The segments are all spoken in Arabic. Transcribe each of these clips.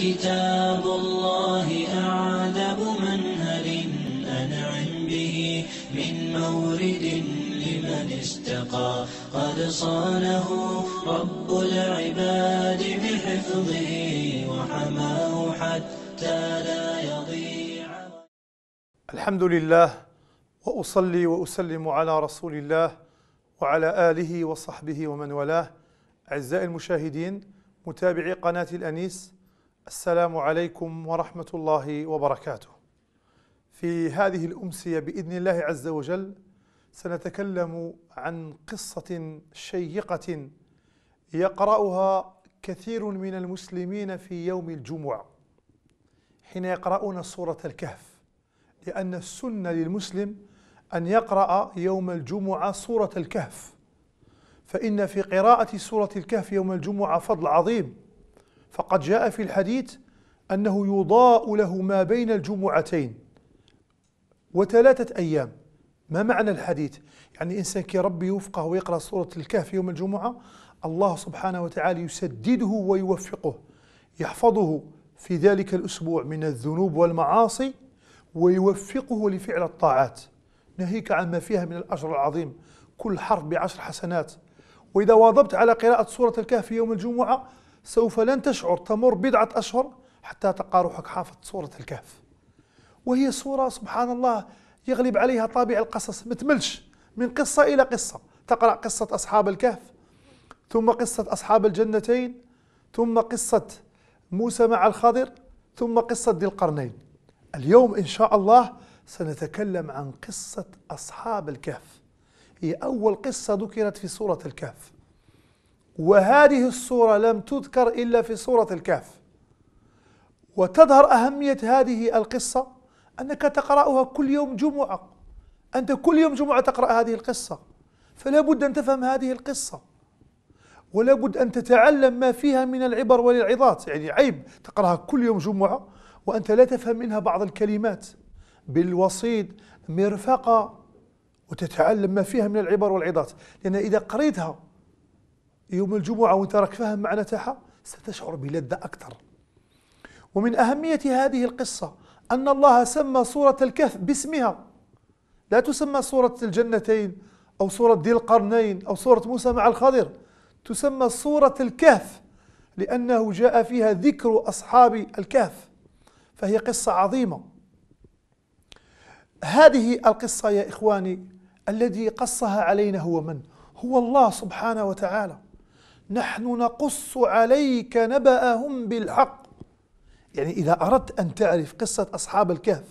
كتاب الله أعذب منهل أنعم به من مورد لمن استقى قد صانه رب العباد بحفظه وحماه حتى لا يضيع الحمد لله وأصلي وأسلم على رسول الله وعلى آله وصحبه ومن والاه أعزائي المشاهدين متابعي قناة الأنيس السلام عليكم ورحمة الله وبركاته. في هذه الأمسية بإذن الله عز وجل سنتكلم عن قصة شيقة يقرأها كثير من المسلمين في يوم الجمعة حين يقرأون سورة الكهف لأن السنة للمسلم أن يقرأ يوم الجمعة سورة الكهف فإن في قراءة سورة الكهف يوم الجمعة فضل عظيم فقد جاء في الحديث أنه يضاء له ما بين الجمعتين وثلاثة أيام ما معنى الحديث؟ يعني إنسان كي ربي يوفقه ويقرأ سورة الكهف يوم الجمعة الله سبحانه وتعالى يسدده ويوفقه يحفظه في ذلك الأسبوع من الذنوب والمعاصي ويوفقه لفعل الطاعات ناهيك عما فيها من الأجر العظيم كل حرف بعشر حسنات وإذا واظبت على قراءة سورة الكهف يوم الجمعة سوف لن تشعر تمر بضعة أشهر حتى تقع روحك حافظ سورة الكهف وهي سورة سبحان الله يغلب عليها طابع القصص ما تملش من قصة إلى قصة تقرأ قصة أصحاب الكهف ثم قصة أصحاب الجنتين ثم قصة موسى مع الخضر ثم قصة ذي القرنين اليوم إن شاء الله سنتكلم عن قصة أصحاب الكهف هي أول قصة ذكرت في سورة الكهف وهذه الصورة لم تذكر إلا في سورة الكهف وتظهر أهمية هذه القصة أنك تقرأها كل يوم جمعة أنت كل يوم جمعة تقرأ هذه القصة فلا بد أن تفهم هذه القصة ولا بد أن تتعلم ما فيها من العبر والعظات يعني عيب تقرأها كل يوم جمعة وأنت لا تفهم منها بعض الكلمات بالوسيط مرفقة وتتعلم ما فيها من العبر والعظات لأن إذا قريتها يوم الجمعة وانت راك فاهم معنى تاعها ستشعر بلذة أكثر ومن أهمية هذه القصة أن الله سمى سورة الكهف باسمها لا تسمى سورة الجنتين أو سورة ذي القرنين أو سورة موسى مع الخضر تسمى سورة الكهف لأنه جاء فيها ذكر أصحاب الكهف فهي قصة عظيمة هذه القصة يا إخواني الذي قصها علينا هو من؟ هو الله سبحانه وتعالى نحن نقص عليك نبأهم بالحق يعني إذا أردت أن تعرف قصة أصحاب الكهف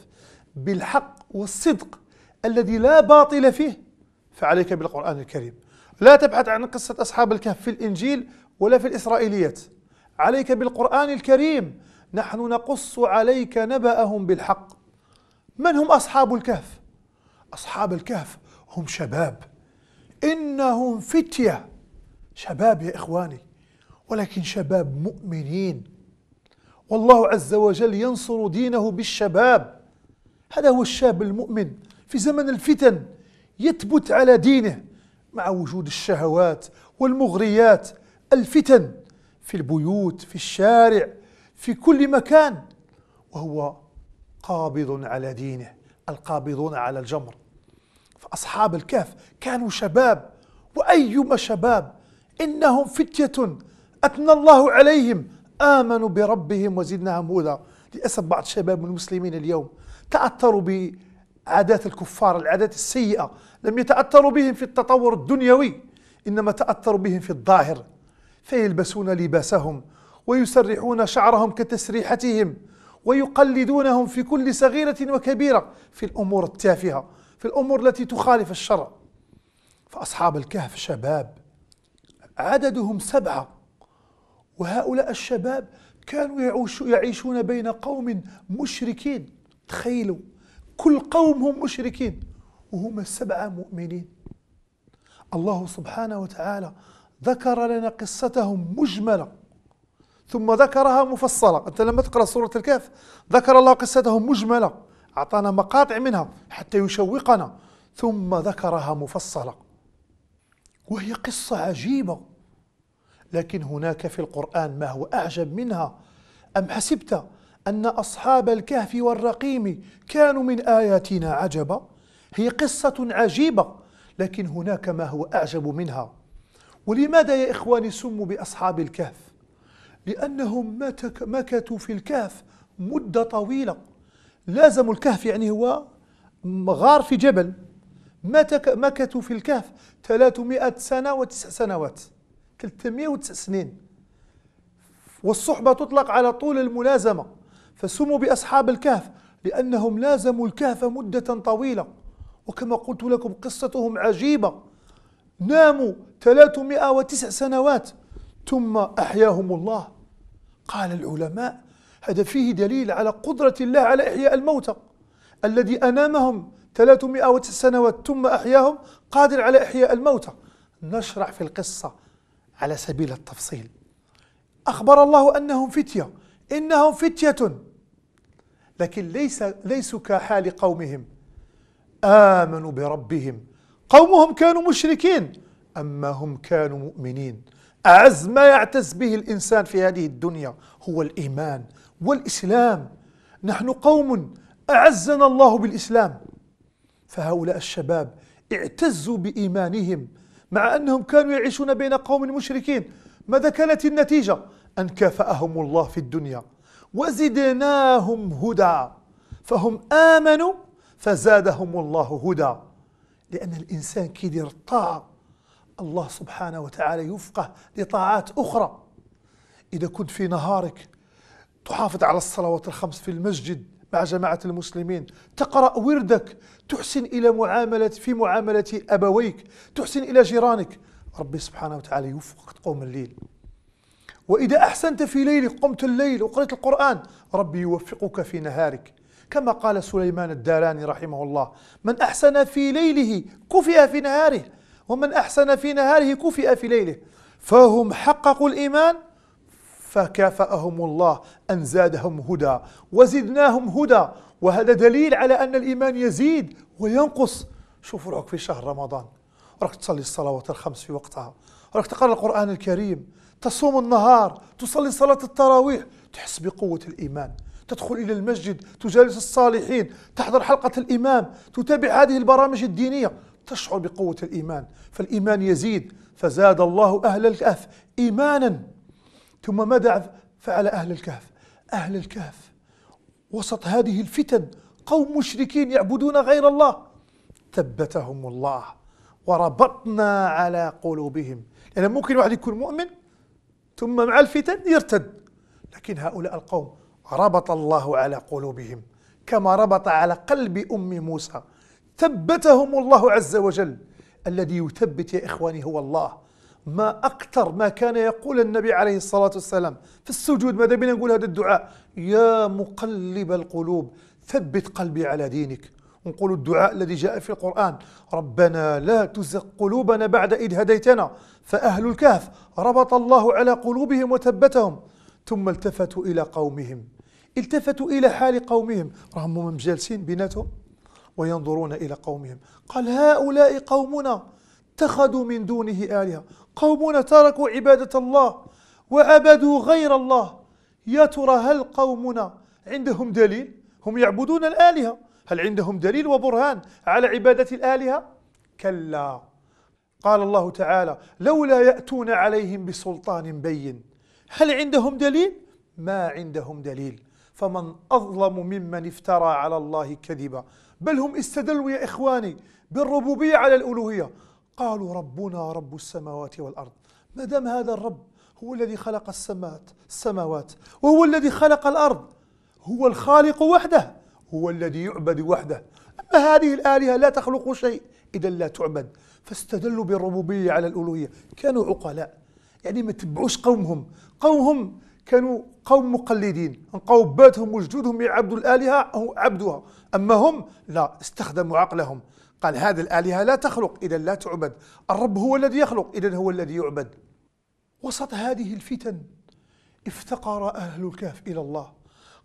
بالحق والصدق الذي لا باطل فيه فعليك بالقرآن الكريم لا تبحث عن قصة أصحاب الكهف في الإنجيل ولا في الإسرائيليات عليك بالقرآن الكريم نحن نقص عليك نبأهم بالحق من هم أصحاب الكهف؟ أصحاب الكهف هم شباب إنهم فتية شباب يا إخواني ولكن شباب مؤمنين والله عز وجل ينصر دينه بالشباب هذا هو الشاب المؤمن في زمن الفتن يثبت على دينه مع وجود الشهوات والمغريات الفتن في البيوت في الشارع في كل مكان وهو قابض على دينه القابضون على الجمر فأصحاب الكهف كانوا شباب وأيما شباب إنهم فتية أثنى الله عليهم آمنوا بربهم وزدناهم هدى للأسف بعض الشباب المسلمين اليوم تأثروا بعادات الكفار العادات السيئة لم يتأثروا بهم في التطور الدنيوي إنما تأثروا بهم في الظاهر فيلبسون لباسهم ويسرحون شعرهم كتسريحتهم ويقلدونهم في كل صغيرة وكبيرة في الأمور التافهة في الأمور التي تخالف الشرع فأصحاب الكهف شباب عددهم سبعة وهؤلاء الشباب كانوا يعيشون بين قوم مشركين تخيلوا كل قوم هم مشركين وهم السبعة مؤمنين الله سبحانه وتعالى ذكر لنا قصتهم مجملة ثم ذكرها مفصلة أنت لما تقرأ سورة الكهف ذكر الله قصتهم مجملة أعطانا مقاطع منها حتى يشوقنا ثم ذكرها مفصلة وهي قصة عجيبة لكن هناك في القرآن ما هو أعجب منها أم حسبت أن أصحاب الكهف والرقيم كانوا من آياتنا عجبا هي قصة عجيبة لكن هناك ما هو أعجب منها ولماذا يا إخواني سموا بأصحاب الكهف لأنهم مكثوا في الكهف مدة طويلة لازموا الكهف يعني هو غار في جبل مكثوا في الكهف 300 سنة وتسع سنوات 309 سنين والصحبة تطلق على طول الملازمة فسموا بأصحاب الكهف لأنهم لازموا الكهف مدة طويلة وكما قلت لكم قصتهم عجيبة ناموا 309 سنوات ثم أحياهم الله قال العلماء هذا فيه دليل على قدرة الله على إحياء الموتى الذي أنامهم 300 سنوات ثم أحياهم قادر على إحياء الموتى نشرح في القصة على سبيل التفصيل أخبر الله أنهم فتية إنهم فتية لكن ليس ليسوا كحال قومهم آمنوا بربهم قومهم كانوا مشركين أما هم كانوا مؤمنين أعز ما يعتز به الإنسان في هذه الدنيا هو الإيمان والإسلام نحن قوم أعزنا الله بالإسلام فهؤلاء الشباب اعتزوا بإيمانهم مع أنهم كانوا يعيشون بين قوم مشركين ماذا كانت النتيجة؟ أن كافأهم الله في الدنيا وزدناهم هدى فهم آمنوا فزادهم الله هدى لأن الإنسان كيدير الطاعة الله سبحانه وتعالى يفقه لطاعات أخرى إذا كنت في نهارك تحافظ على الصلوات الخمس في المسجد مع جماعة المسلمين تقرأ وردك تحسن إلى معاملة في معاملة أبويك تحسن إلى جيرانك ربي سبحانه وتعالى يوفقك تقوم الليل وإذا أحسنت في ليلك قمت الليل وقرأت القرآن ربي يوفقك في نهارك كما قال سليمان الداراني رحمه الله من أحسن في ليله كفئ في نهاره ومن أحسن في نهاره كفئ في ليله فهم حققوا الإيمان فكافأهم الله أن زادهم هدى وزدناهم هدى وهذا دليل على أن الإيمان يزيد وينقص شوف روحك في شهر رمضان راك تصلي الصلوات الخمس في وقتها راك تقرأ القرآن الكريم تصوم النهار تصلي صلاة التراويح تحس بقوة الإيمان تدخل إلى المسجد تجالس الصالحين تحضر حلقة الإمام تتابع هذه البرامج الدينية تشعر بقوة الإيمان فالإيمان يزيد فزاد الله أهل الكهف إيمانا ثم ماذا فعل أهل الكهف أهل الكهف وسط هذه الفتن قوم مشركين يعبدون غير الله ثبتهم الله وربطنا على قلوبهم يعني ممكن واحد يكون مؤمن ثم مع الفتن يرتد لكن هؤلاء القوم ربط الله على قلوبهم كما ربط على قلب أم موسى ثبتهم الله عز وجل الذي يثبت يا إخواني هو الله ما أكثر ما كان يقول النبي عليه الصلاة والسلام في السجود ماذا بنا نقول هذا الدعاء يا مقلب القلوب ثبت قلبي على دينك ونقول الدعاء الذي جاء في القرآن ربنا لا تزغ قلوبنا بعد إذ هديتنا فأهل الكهف ربط الله على قلوبهم وثبتهم ثم التفتوا إلى قومهم التفتوا إلى حال قومهم راهم جالسين بيناتهم وينظرون إلى قومهم قال هؤلاء قومنا اتخذوا من دونه آلهة قومنا تركوا عبادة الله وعبدوا غير الله يا ترى هل قومنا عندهم دليل هم يعبدون الآلهة هل عندهم دليل وبرهان على عبادة الآلهة كلا قال الله تعالى لولا يأتون عليهم بسلطان بين هل عندهم دليل ما عندهم دليل فمن أظلم ممن افترى على الله كذبا بل هم استدلوا يا إخواني بالربوبية على الألوهية قالوا ربنا رب السماوات والأرض ما دام هذا الرب هو الذي خلق السماوات السماوات وهو الذي خلق الأرض هو الخالق وحده هو الذي يعبد وحده أما هذه الآلهة لا تخلق شيء إذا لا تعبد فاستدلوا بالربوبية على الألوهية كانوا عقلاء يعني ما تبعوش قومهم قومهم كانوا قوم مقلدين قوباتهم باتهم وجدودهم يعبدوا الآلهة أو عبدوها أما هم لا استخدموا عقلهم قال هذه الآلهة لا تخلق إذا لا تعبد الرب هو الذي يخلق إذا هو الذي يعبد وسط هذه الفتن افتقر أهل الكهف إلى الله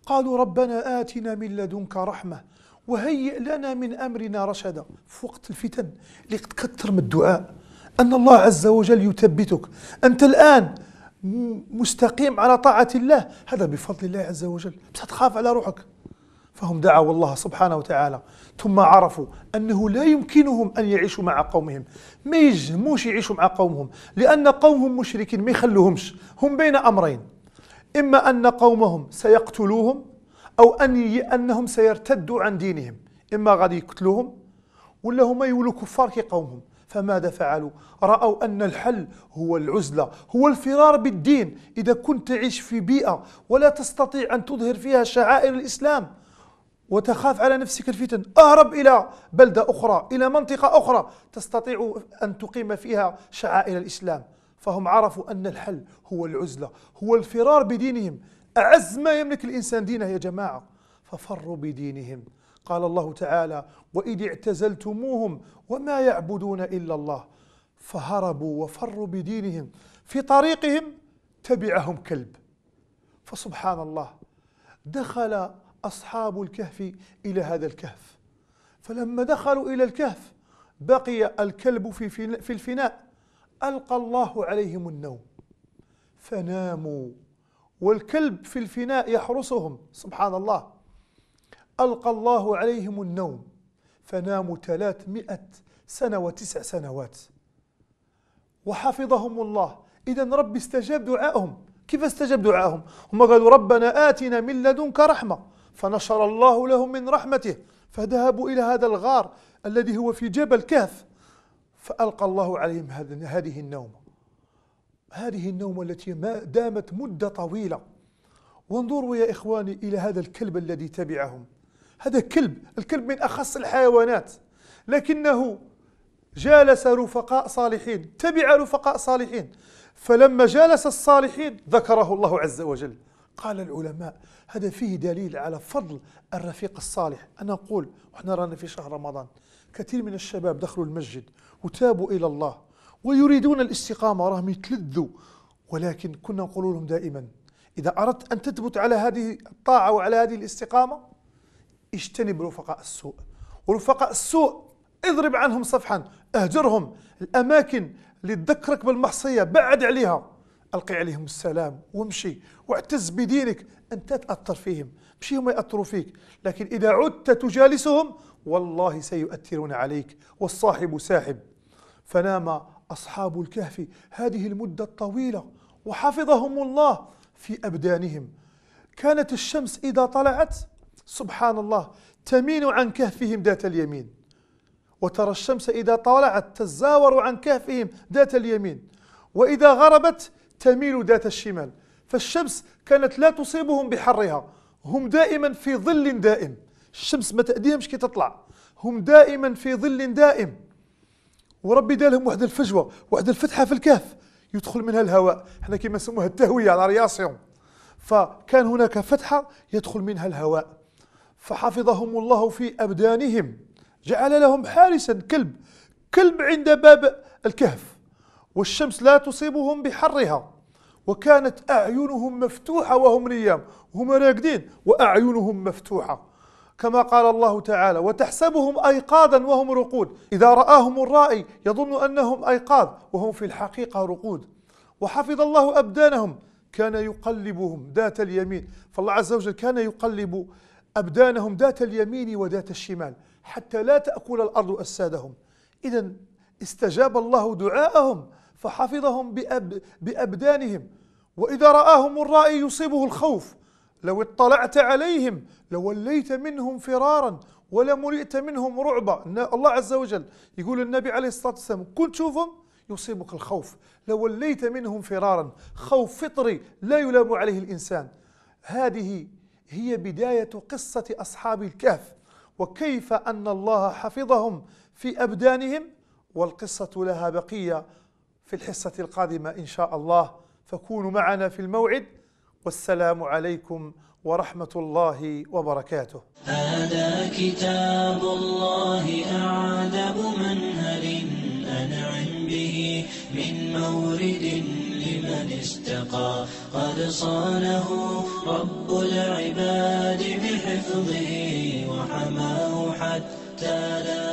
قالوا ربنا آتنا من لدنك رحمة وهيئ لنا من أمرنا رشدا في وقت الفتن اللي تكثر من الدعاء أن الله عز وجل يثبتك أنت الآن مستقيم على طاعة الله هذا بفضل الله عز وجل بس تخاف على روحك فهم دعوا الله سبحانه وتعالى ثم عرفوا أنه لا يمكنهم أن يعيشوا مع قومهم ما يجموش يعيشوا مع قومهم لأن قومهم مشركين ما يخلوهمش هم بين أمرين إما أن قومهم سيقتلوهم أو أن أنهم سيرتدوا عن دينهم إما غادي يقتلوهم ولا هما يولوا كفار كي قومهم فماذا فعلوا؟ رأوا أن الحل هو العزلة هو الفرار بالدين إذا كنت تعيش في بيئة ولا تستطيع أن تظهر فيها شعائر الإسلام وتخاف على نفسك الفتن اهرب الى بلده اخرى الى منطقه اخرى تستطيع ان تقيم فيها شعائر الاسلام فهم عرفوا ان الحل هو العزله هو الفرار بدينهم اعز ما يملك الانسان دينه يا جماعه ففروا بدينهم قال الله تعالى واذ اعتزلتموهم وما يعبدون الا الله فهربوا وفروا بدينهم في طريقهم تبعهم كلب فسبحان الله دخل أصحاب الكهف إلى هذا الكهف فلما دخلوا إلى الكهف بقي الكلب في, في الفناء ألقى الله عليهم النوم فناموا والكلب في الفناء يحرسهم سبحان الله ألقى الله عليهم النوم فناموا ثلاثمائة سنة وتسع سنوات وحفظهم الله إذا ربي استجاب دعائهم كيف استجاب دعائهم هم قالوا ربنا آتنا من لدنك رحمة فنشر الله لهم من رحمته فذهبوا إلى هذا الغار الذي هو في جبل كهف فألقى الله عليهم هذه النومة هذه النومة التي ما دامت مدة طويلة وانظروا يا إخواني إلى هذا الكلب الذي تبعهم هذا كلب الكلب من أخص الحيوانات لكنه جالس رفقاء صالحين تبع رفقاء صالحين فلما جالس الصالحين ذكره الله عز وجل قال العلماء هذا فيه دليل على فضل الرفيق الصالح أنا أقول وإحنا رانا في شهر رمضان كثير من الشباب دخلوا المسجد وتابوا إلى الله ويريدون الاستقامة راهم يتلذوا ولكن كنا نقول لهم دائما إذا أردت أن تثبت على هذه الطاعة وعلى هذه الاستقامة اجتنب رفقاء السوء ورفقاء السوء اضرب عنهم صفحا اهجرهم الأماكن اللي تذكرك بالمحصية بعد عليها القي عليهم السلام وامشي واعتز بدينك انت تاثر فيهم مش هم ياثروا فيك لكن اذا عدت تجالسهم والله سيؤثرون عليك والصاحب ساحب فنام اصحاب الكهف هذه المده الطويله وحفظهم الله في ابدانهم كانت الشمس اذا طلعت سبحان الله تمين عن كهفهم ذات اليمين وترى الشمس إذا طلعت تزاور عن كهفهم ذات اليمين وإذا غربت تميل ذات الشمال فالشمس كانت لا تصيبهم بحرها هم دائما في ظل دائم الشمس ما تأديهمش كي تطلع هم دائما في ظل دائم وربي دالهم واحد الفجوة واحد الفتحة في الكهف يدخل منها الهواء احنا كما سموها التهوية على رياسهم فكان هناك فتحة يدخل منها الهواء فحفظهم الله في أبدانهم جعل لهم حارسا كلب كلب عند باب الكهف والشمس لا تصيبهم بحرها وكانت أعينهم مفتوحة وهم نيام هم راقدين وأعينهم مفتوحة كما قال الله تعالى وتحسبهم أيقاظا وهم رقود إذا رآهم الرائي يظن أنهم أيقاظ وهم في الحقيقة رقود وحفظ الله أبدانهم كان يقلبهم ذات اليمين فالله عز وجل كان يقلب أبدانهم ذات اليمين وذات الشمال حتى لا تأكل الأرض أجسادهم إذا استجاب الله دعاءهم فحفظهم بأب بأبدانهم وإذا رآهم الرائي يصيبه الخوف لو اطلعت عليهم لوليت منهم فرارا ولملئت منهم رعبا الله عز وجل يقول النبي عليه الصلاة والسلام كنت تشوفهم يصيبك الخوف لوليت منهم فرارا خوف فطري لا يلام عليه الإنسان هذه هي بداية قصة أصحاب الكهف وكيف أن الله حفظهم في أبدانهم والقصة لها بقية في الحصة القادمة إن شاء الله فكونوا معنا في الموعد والسلام عليكم ورحمة الله وبركاته هذا كتاب الله أعذب منهل أنعم به من مورد لمن استقى قد صانه رب العباد بحفظه وحماه حتى لا